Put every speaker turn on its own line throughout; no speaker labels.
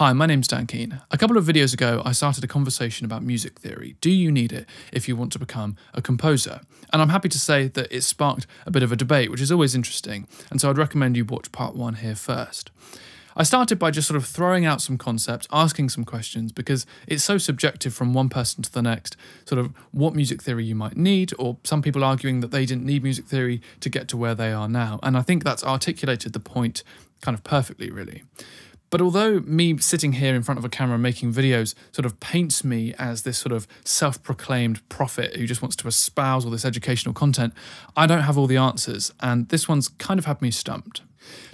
Hi, my name's Dan Keane. A couple of videos ago, I started a conversation about music theory. Do you need it if you want to become a composer? And I'm happy to say that it sparked a bit of a debate, which is always interesting, and so I'd recommend you watch part one here first. I started by just sort of throwing out some concepts, asking some questions, because it's so subjective from one person to the next, sort of what music theory you might need, or some people arguing that they didn't need music theory to get to where they are now. And I think that's articulated the point kind of perfectly, really. But although me sitting here in front of a camera making videos sort of paints me as this sort of self proclaimed prophet who just wants to espouse all this educational content, I don't have all the answers. And this one's kind of had me stumped.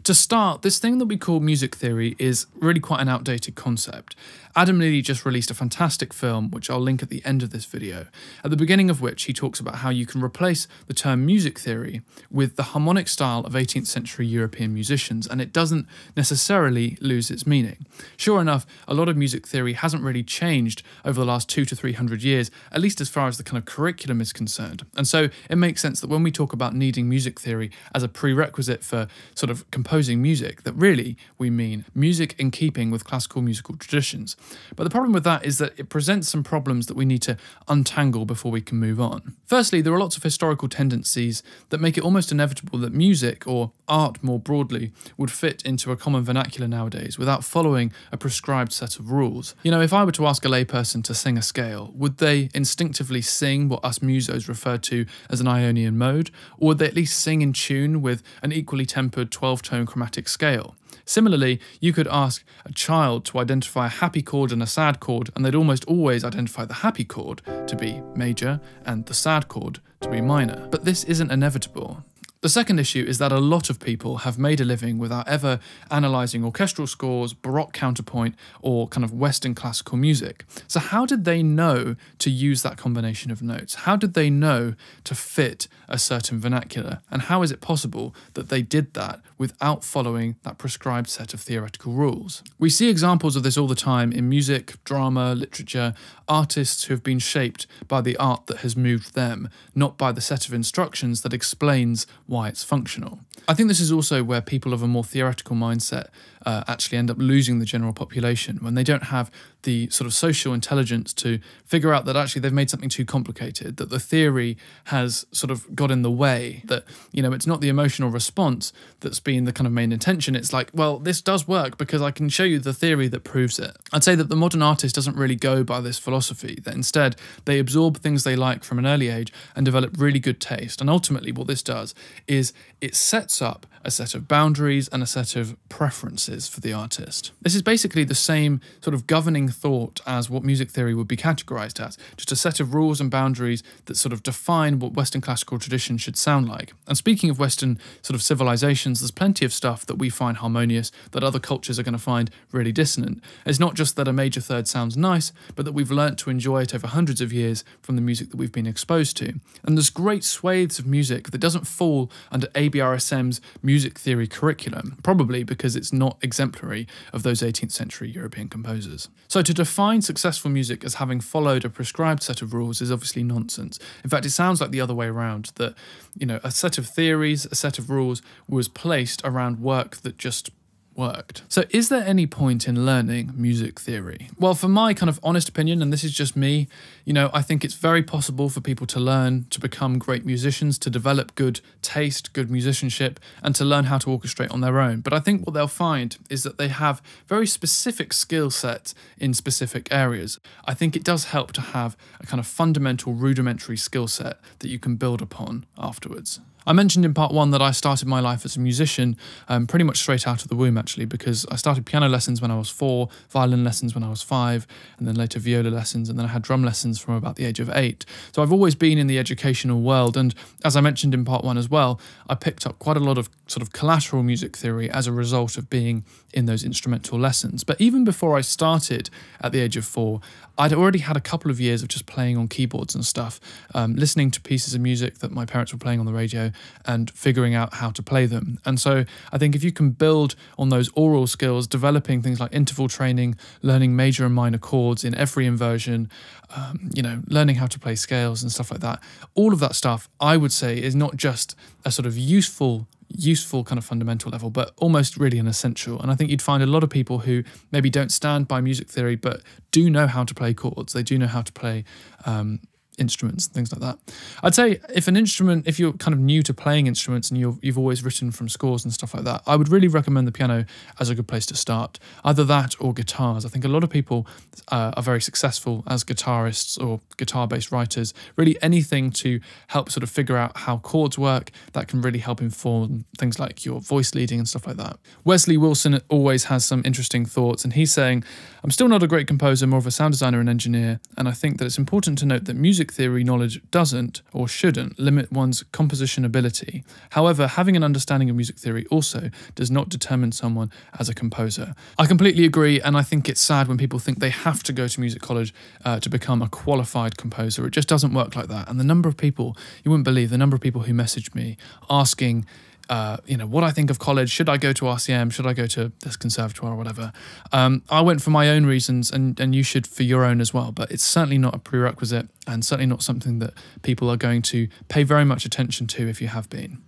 To start, this thing that we call music theory is really quite an outdated concept. Adam Neely just released a fantastic film, which I'll link at the end of this video, at the beginning of which he talks about how you can replace the term music theory with the harmonic style of 18th century European musicians, and it doesn't necessarily lose its meaning. Sure enough, a lot of music theory hasn't really changed over the last two to three hundred years, at least as far as the kind of curriculum is concerned. And so it makes sense that when we talk about needing music theory as a prerequisite for sort of of composing music, that really we mean music in keeping with classical musical traditions. But the problem with that is that it presents some problems that we need to untangle before we can move on. Firstly, there are lots of historical tendencies that make it almost inevitable that music, or art more broadly, would fit into a common vernacular nowadays without following a prescribed set of rules. You know, if I were to ask a layperson to sing a scale, would they instinctively sing what us musos refer to as an Ionian mode, or would they at least sing in tune with an equally tempered 12 12 tone chromatic scale. Similarly, you could ask a child to identify a happy chord and a sad chord, and they'd almost always identify the happy chord to be major and the sad chord to be minor. But this isn't inevitable. The second issue is that a lot of people have made a living without ever analysing orchestral scores, Baroque counterpoint, or kind of Western classical music. So, how did they know to use that combination of notes? How did they know to fit a certain vernacular? And how is it possible that they did that without following that prescribed set of theoretical rules? We see examples of this all the time in music, drama, literature, artists who have been shaped by the art that has moved them, not by the set of instructions that explains why it's functional. I think this is also where people of a more theoretical mindset uh, actually end up losing the general population when they don't have the sort of social intelligence to figure out that actually they've made something too complicated, that the theory has sort of got in the way, that, you know, it's not the emotional response that's been the kind of main intention. It's like, well, this does work because I can show you the theory that proves it. I'd say that the modern artist doesn't really go by this philosophy, that instead they absorb things they like from an early age and develop really good taste. And ultimately, what this does is it sets up a set of boundaries and a set of preferences for the artist. This is basically the same sort of governing thought as what music theory would be categorized as, just a set of rules and boundaries that sort of define what Western classical tradition should sound like. And speaking of Western sort of civilizations, there's plenty of stuff that we find harmonious that other cultures are going to find really dissonant. It's not just that a major third sounds nice, but that we've learnt to enjoy it over hundreds of years from the music that we've been exposed to. And there's great swathes of music that doesn't fall under ABRSM's music music theory curriculum, probably because it's not exemplary of those 18th century European composers. So to define successful music as having followed a prescribed set of rules is obviously nonsense. In fact, it sounds like the other way around that, you know, a set of theories, a set of rules was placed around work that just worked. So is there any point in learning music theory? Well, for my kind of honest opinion, and this is just me, you know, I think it's very possible for people to learn to become great musicians, to develop good taste, good musicianship, and to learn how to orchestrate on their own. But I think what they'll find is that they have very specific skill sets in specific areas. I think it does help to have a kind of fundamental rudimentary skill set that you can build upon afterwards. I mentioned in part one that I started my life as a musician um, pretty much straight out of the womb, actually, because I started piano lessons when I was four, violin lessons when I was five, and then later viola lessons, and then I had drum lessons from about the age of eight. So I've always been in the educational world, and as I mentioned in part one as well, I picked up quite a lot of sort of collateral music theory as a result of being in those instrumental lessons. But even before I started at the age of four, I'd already had a couple of years of just playing on keyboards and stuff, um, listening to pieces of music that my parents were playing on the radio, and figuring out how to play them. And so I think if you can build on those oral skills, developing things like interval training, learning major and minor chords in every inversion, um, you know, learning how to play scales and stuff like that, all of that stuff I would say is not just a sort of useful useful kind of fundamental level, but almost really an essential. And I think you'd find a lot of people who maybe don't stand by music theory, but do know how to play chords. They do know how to play um, instruments and things like that. I'd say if an instrument, if you're kind of new to playing instruments and you have always written from scores and stuff like that, I would really recommend the piano as a good place to start. Either that or guitars. I think a lot of people uh, are very successful as guitarists or guitar-based writers. Really anything to help sort of figure out how chords work, that can really help inform things like your voice leading and stuff like that. Wesley Wilson always has some interesting thoughts and he's saying, I'm still not a great composer, more of a sound designer and engineer, and I think that it's important to note that music music theory knowledge doesn't or shouldn't limit one's composition ability. However, having an understanding of music theory also does not determine someone as a composer. I completely agree, and I think it's sad when people think they have to go to music college uh, to become a qualified composer. It just doesn't work like that. And the number of people, you wouldn't believe the number of people who messaged me asking, uh, you know, what I think of college. Should I go to RCM? Should I go to this conservatoire or whatever? Um, I went for my own reasons, and and you should for your own as well. But it's certainly not a prerequisite, and certainly not something that people are going to pay very much attention to if you have been.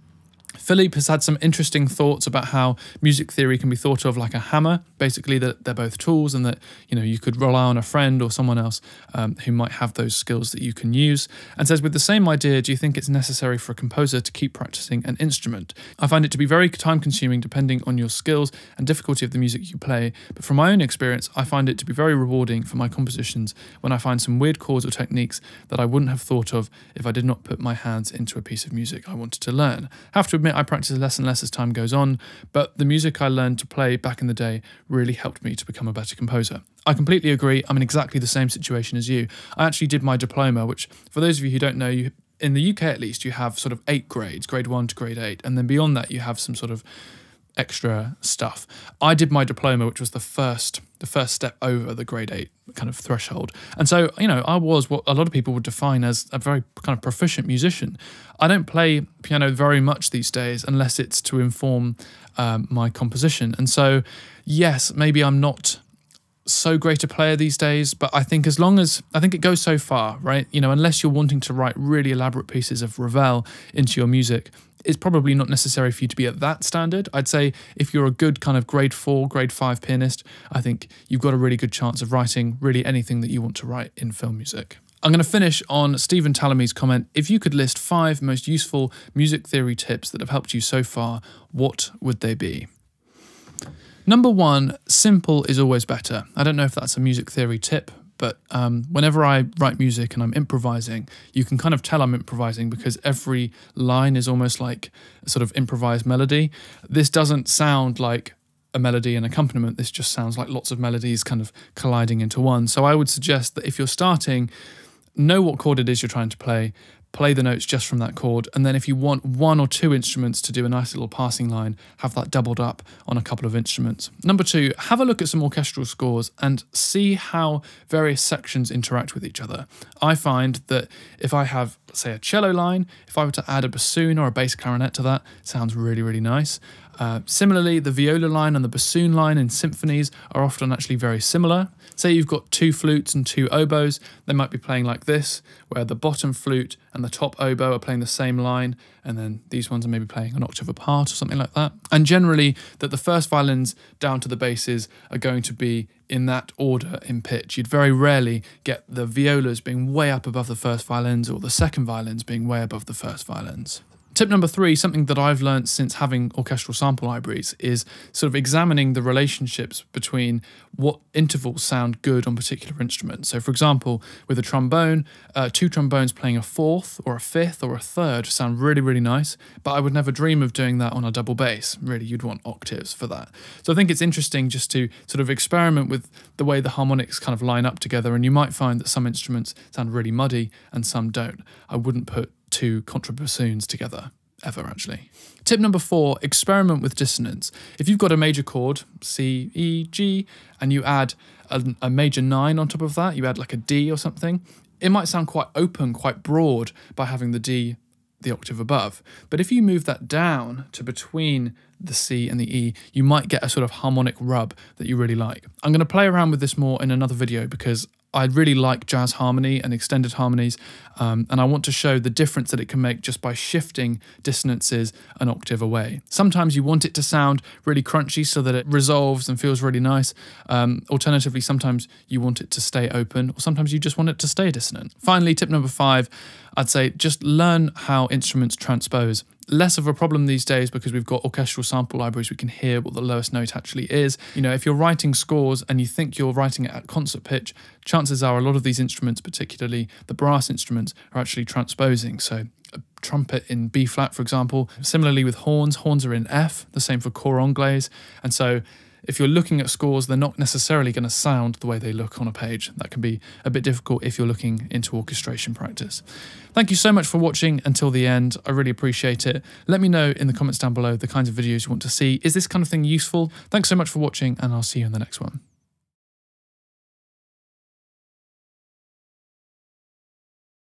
Philippe has had some interesting thoughts about how music theory can be thought of like a hammer, basically that they're both tools and that you know you could rely on a friend or someone else um, who might have those skills that you can use. And says with the same idea, do you think it's necessary for a composer to keep practicing an instrument? I find it to be very time-consuming, depending on your skills and difficulty of the music you play. But from my own experience, I find it to be very rewarding for my compositions when I find some weird chords or techniques that I wouldn't have thought of if I did not put my hands into a piece of music I wanted to learn. Have to admit admit I practice less and less as time goes on, but the music I learned to play back in the day really helped me to become a better composer. I completely agree. I'm in exactly the same situation as you. I actually did my diploma, which, for those of you who don't know, you, in the UK at least, you have sort of eight grades grade one to grade eight. And then beyond that, you have some sort of extra stuff. I did my diploma, which was the first the first step over the grade eight kind of threshold. And so, you know, I was what a lot of people would define as a very kind of proficient musician. I don't play piano very much these days unless it's to inform um, my composition. And so, yes, maybe I'm not so great a player these days, but I think as long as I think it goes so far, right? You know, unless you're wanting to write really elaborate pieces of Ravel into your music, it's probably not necessary for you to be at that standard. I'd say if you're a good kind of grade four, grade five pianist, I think you've got a really good chance of writing really anything that you want to write in film music. I'm going to finish on Stephen Tallamy's comment. If you could list five most useful music theory tips that have helped you so far, what would they be? Number one, simple is always better. I don't know if that's a music theory tip, but um, whenever I write music and I'm improvising, you can kind of tell I'm improvising because every line is almost like a sort of improvised melody. This doesn't sound like a melody and accompaniment. This just sounds like lots of melodies kind of colliding into one. So I would suggest that if you're starting, know what chord it is you're trying to play play the notes just from that chord, and then if you want one or two instruments to do a nice little passing line, have that doubled up on a couple of instruments. Number two, have a look at some orchestral scores and see how various sections interact with each other. I find that if I have, say, a cello line, if I were to add a bassoon or a bass clarinet to that, sounds really, really nice. Uh, similarly, the viola line and the bassoon line in symphonies are often actually very similar. Say you've got two flutes and two oboes, they might be playing like this, where the bottom flute and the top oboe are playing the same line, and then these ones are maybe playing an octave apart or something like that. And generally, that the first violins down to the basses are going to be in that order in pitch. You'd very rarely get the violas being way up above the first violins or the second violins being way above the first violins. Tip number three, something that I've learned since having orchestral sample libraries, is sort of examining the relationships between what intervals sound good on particular instruments. So, for example, with a trombone, uh, two trombones playing a fourth or a fifth or a third sound really, really nice, but I would never dream of doing that on a double bass. Really, you'd want octaves for that. So, I think it's interesting just to sort of experiment with the way the harmonics kind of line up together, and you might find that some instruments sound really muddy and some don't. I wouldn't put two contrabassoons together ever actually. Tip number four, experiment with dissonance. If you've got a major chord, C, E, G, and you add a, a, major nine on top of that, you add like a D or something, it might sound quite open, quite broad by having the D the octave above. But if you move that down to between the C and the E, you might get a sort of harmonic rub that you really like. I'm going to play around with this more in another video because I really like jazz harmony and extended harmonies, um, and I want to show the difference that it can make just by shifting dissonances an octave away. Sometimes you want it to sound really crunchy so that it resolves and feels really nice. Um, alternatively, sometimes you want it to stay open, or sometimes you just want it to stay dissonant. Finally, tip number five, I'd say just learn how instruments transpose less of a problem these days because we've got orchestral sample libraries. We can hear what the lowest note actually is. You know, if you're writing scores and you think you're writing it at concert pitch, chances are a lot of these instruments, particularly the brass instruments, are actually transposing. So a trumpet in B flat, for example. Similarly with horns, horns are in F, the same for cor anglais. And so if you're looking at scores, they're not necessarily going to sound the way they look on a page. That can be a bit difficult if you're looking into orchestration practice. Thank you so much for watching until the end. I really appreciate it. Let me know in the comments down below the kinds of videos you want to see. Is this kind of thing useful? Thanks so much for watching and I'll see you in the next one.